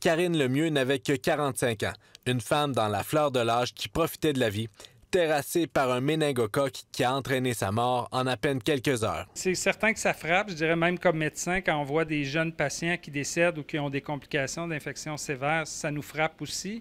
Karine Lemieux n'avait que 45 ans, une femme dans la fleur de l'âge qui profitait de la vie terrassé par un méningocoque qui a entraîné sa mort en à peine quelques heures. C'est certain que ça frappe, je dirais même comme médecin, quand on voit des jeunes patients qui décèdent ou qui ont des complications d'infection sévère, ça nous frappe aussi.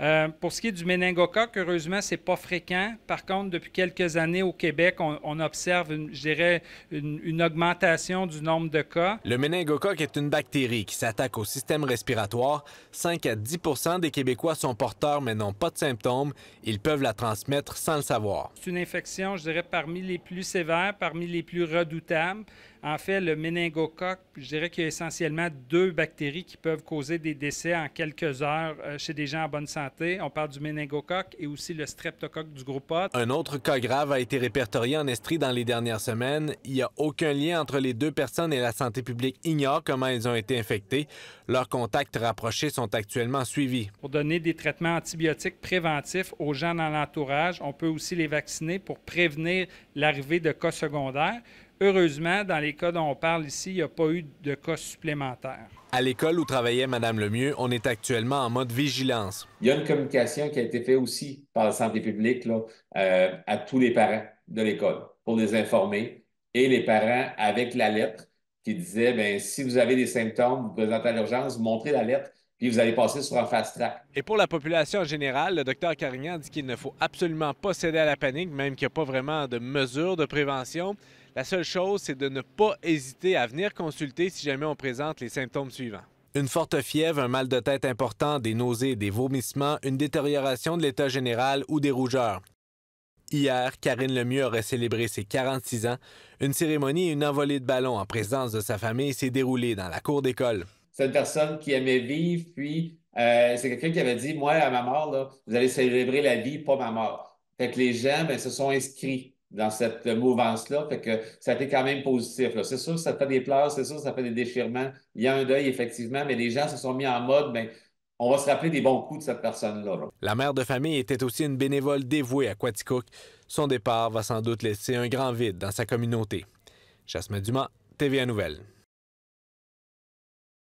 Euh, pour ce qui est du méningocoque, heureusement, c'est pas fréquent. Par contre, depuis quelques années au Québec, on, observe, je dirais, une, une augmentation du nombre de cas. Le méningocoque est une bactérie qui s'attaque au système respiratoire. 5 à 10 des Québécois sont porteurs mais n'ont pas de symptômes. Ils peuvent la transmettre sans savoir. C'est une infection, je dirais, parmi les plus sévères, parmi les plus redoutables. En fait, le méningocoque, je dirais qu'il y a essentiellement deux bactéries qui peuvent causer des décès en quelques heures euh, chez des gens en bonne santé. On parle du méningocoque et aussi le streptocoque du groupe A. Un autre cas grave a été répertorié en Estrie dans les dernières semaines. Il n'y a aucun lien entre les deux personnes et la santé publique ignore comment elles ont été infectées. Leurs contacts rapprochés sont actuellement suivis. Pour donner des traitements antibiotiques préventifs aux gens dans l'entourage, on peut aussi les vacciner pour prévenir l'arrivée de cas secondaires. Heureusement, dans les cas dont on parle ici, il n'y a pas eu de cas supplémentaires. À l'école où travaillait Mme Lemieux, on est actuellement en mode vigilance. Il y a une communication qui a été faite aussi par la santé publique euh, à tous les parents de l'école pour les informer et les parents avec la lettre qui disait ben si vous avez des symptômes, vous présentez à l'urgence, montrez la lettre puis vous allez passer sur un fast track. Et pour la population en général, le docteur Carignan dit qu'il ne faut absolument pas céder à la panique, même qu'il n'y a pas vraiment de mesures de prévention. La seule chose, c'est de ne pas hésiter à venir consulter si jamais on présente les symptômes suivants. Une forte fièvre, un mal de tête important, des nausées, des vomissements, une détérioration de l'état général ou des rougeurs. Hier, Karine Lemieux aurait célébré ses 46 ans. Une cérémonie et une envolée de ballons en présence de sa famille s'est déroulée dans la cour d'école. C'est une personne qui aimait vivre, puis euh, c'est quelqu'un qui avait dit Moi, à ma mort, vous allez célébrer la vie, pas ma mort. Fait que les gens ben, se sont inscrits dans cette mouvance-là. Fait que ça a été quand même positif. C'est sûr que ça fait des pleurs, c'est sûr que ça fait des déchirements. Il y a un deuil, effectivement, mais les gens se sont mis en mode, ben, on va se rappeler des bons coups de cette personne-là. La mère de famille était aussi une bénévole dévouée à Quaticook. Son départ va sans doute laisser un grand vide dans sa communauté. Jasmine Dumas, TVA Nouvelles.